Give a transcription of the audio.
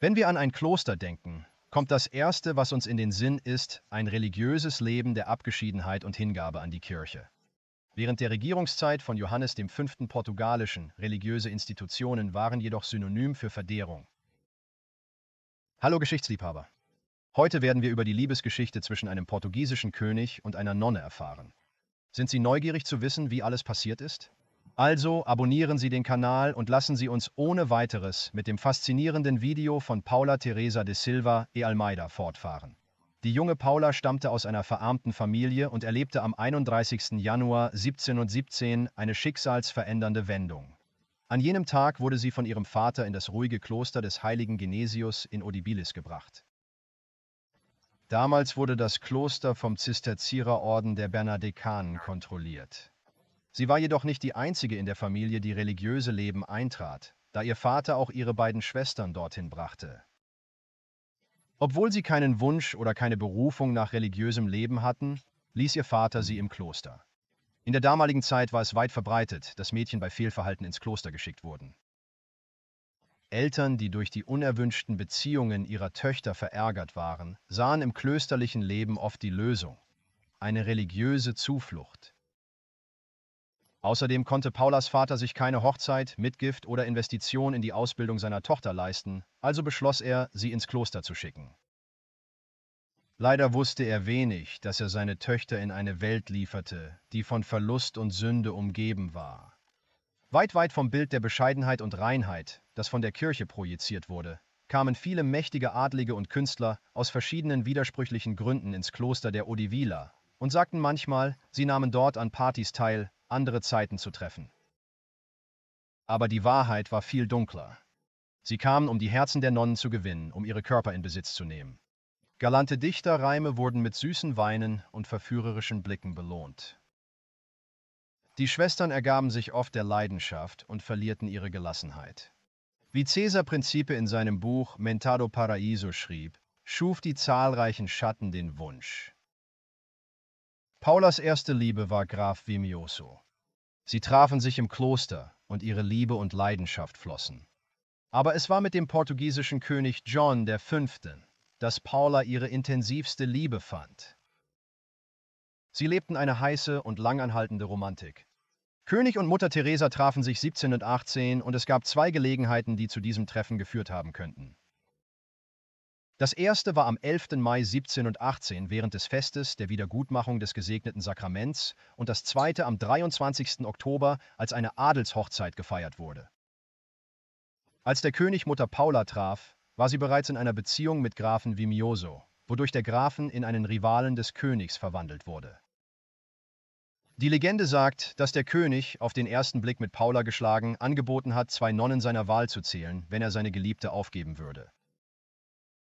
Wenn wir an ein Kloster denken, kommt das Erste, was uns in den Sinn ist, ein religiöses Leben der Abgeschiedenheit und Hingabe an die Kirche. Während der Regierungszeit von Johannes dem V. Portugalischen religiöse Institutionen waren jedoch synonym für Verdehrung. Hallo Geschichtsliebhaber. Heute werden wir über die Liebesgeschichte zwischen einem portugiesischen König und einer Nonne erfahren. Sind Sie neugierig zu wissen, wie alles passiert ist? Also abonnieren Sie den Kanal und lassen Sie uns ohne weiteres mit dem faszinierenden Video von Paula Teresa de Silva e Almeida fortfahren. Die junge Paula stammte aus einer verarmten Familie und erlebte am 31. Januar 1717 eine schicksalsverändernde Wendung. An jenem Tag wurde sie von ihrem Vater in das ruhige Kloster des heiligen Genesius in Odibilis gebracht. Damals wurde das Kloster vom Zisterziererorden der Bernardekanen kontrolliert. Sie war jedoch nicht die einzige in der Familie, die religiöse Leben eintrat, da ihr Vater auch ihre beiden Schwestern dorthin brachte. Obwohl sie keinen Wunsch oder keine Berufung nach religiösem Leben hatten, ließ ihr Vater sie im Kloster. In der damaligen Zeit war es weit verbreitet, dass Mädchen bei Fehlverhalten ins Kloster geschickt wurden. Eltern, die durch die unerwünschten Beziehungen ihrer Töchter verärgert waren, sahen im klösterlichen Leben oft die Lösung, eine religiöse Zuflucht, Außerdem konnte Paulas Vater sich keine Hochzeit, Mitgift oder Investition in die Ausbildung seiner Tochter leisten, also beschloss er, sie ins Kloster zu schicken. Leider wusste er wenig, dass er seine Töchter in eine Welt lieferte, die von Verlust und Sünde umgeben war. Weit, weit vom Bild der Bescheidenheit und Reinheit, das von der Kirche projiziert wurde, kamen viele mächtige Adlige und Künstler aus verschiedenen widersprüchlichen Gründen ins Kloster der Odivila und sagten manchmal, sie nahmen dort an Partys teil, andere Zeiten zu treffen. Aber die Wahrheit war viel dunkler. Sie kamen, um die Herzen der Nonnen zu gewinnen, um ihre Körper in Besitz zu nehmen. Galante Dichterreime wurden mit süßen Weinen und verführerischen Blicken belohnt. Die Schwestern ergaben sich oft der Leidenschaft und verlierten ihre Gelassenheit. Wie Cäsar Principe in seinem Buch Mentado Paraiso schrieb, schuf die zahlreichen Schatten den Wunsch. Paulas erste Liebe war Graf Vimioso. Sie trafen sich im Kloster und ihre Liebe und Leidenschaft flossen. Aber es war mit dem portugiesischen König John V., dass Paula ihre intensivste Liebe fand. Sie lebten eine heiße und langanhaltende Romantik. König und Mutter Teresa trafen sich 17 und 18 und es gab zwei Gelegenheiten, die zu diesem Treffen geführt haben könnten. Das erste war am 11. Mai 17 und 18 während des Festes der Wiedergutmachung des gesegneten Sakraments und das zweite am 23. Oktober, als eine Adelshochzeit gefeiert wurde. Als der König Mutter Paula traf, war sie bereits in einer Beziehung mit Grafen Vimioso, wodurch der Grafen in einen Rivalen des Königs verwandelt wurde. Die Legende sagt, dass der König, auf den ersten Blick mit Paula geschlagen, angeboten hat, zwei Nonnen seiner Wahl zu zählen, wenn er seine Geliebte aufgeben würde.